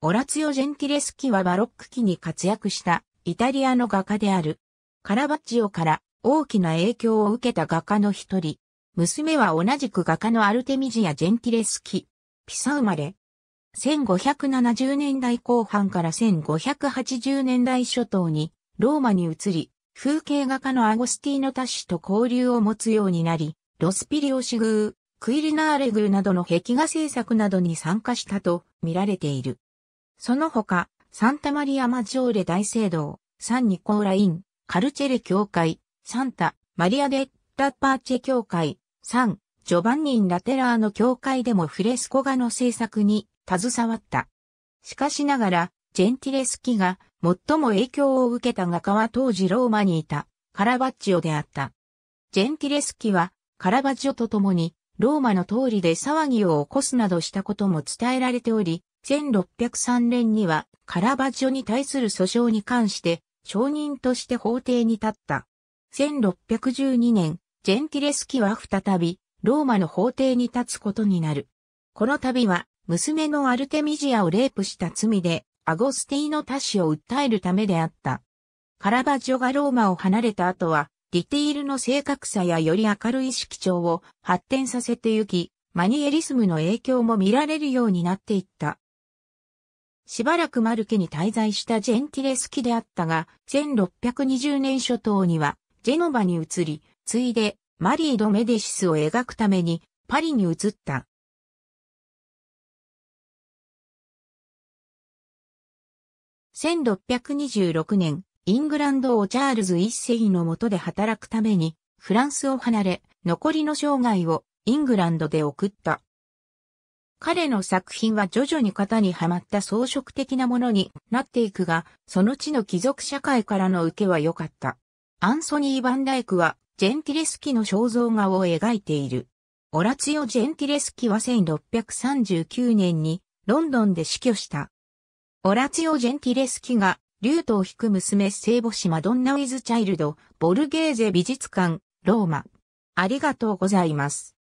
オラツヨ・ジェンティレスキはバロック期に活躍したイタリアの画家である。カラバッジオから大きな影響を受けた画家の一人。娘は同じく画家のアルテミジア・ジェンティレスキ。ピサ生まれ。1570年代後半から1580年代初頭にローマに移り、風景画家のアゴスティーノ・タッシと交流を持つようになり、ロスピリオシグー、クイリナーレグーなどの壁画制作などに参加したと見られている。その他、サンタマリア・マジョーレ大聖堂、サン・ニコーライン、カルチェレ教会、サンタ、マリア・デッタ・パーチェ教会、サン、ジョバンニン・ラテラーの教会でもフレスコ画の制作に携わった。しかしながら、ジェンティレスキが最も影響を受けた画家は当時ローマにいたカラバッジオであった。ジェンティレスキはカラバッジオと共にローマの通りで騒ぎを起こすなどしたことも伝えられており、1603年にはカラバジョに対する訴訟に関して証人として法廷に立った。1612年、ジェンティレスキは再びローマの法廷に立つことになる。この度は娘のアルテミジアをレイプした罪でアゴスティーノ・タシを訴えるためであった。カラバジョがローマを離れた後は、ディティールの正確さやより明るい色調を発展させてゆき、マニエリスムの影響も見られるようになっていった。しばらくマルケに滞在したジェンティレスキであったが、1620年初頭にはジェノバに移り、ついでマリー・ド・メデシスを描くためにパリに移った。1626年、イングランド王チャールズ一世の下で働くために、フランスを離れ、残りの生涯をイングランドで送った。彼の作品は徐々に型にはまった装飾的なものになっていくが、その地の貴族社会からの受けは良かった。アンソニー・バンダイクは、ジェンティレスキの肖像画を描いている。オラツヨ・ジェンティレスキは1639年にロンドンで死去した。オラツヨ・ジェンティレスキが、竜トを引く娘聖母子マドンナ・ウィズ・チャイルド、ボルゲーゼ美術館、ローマ。ありがとうございます。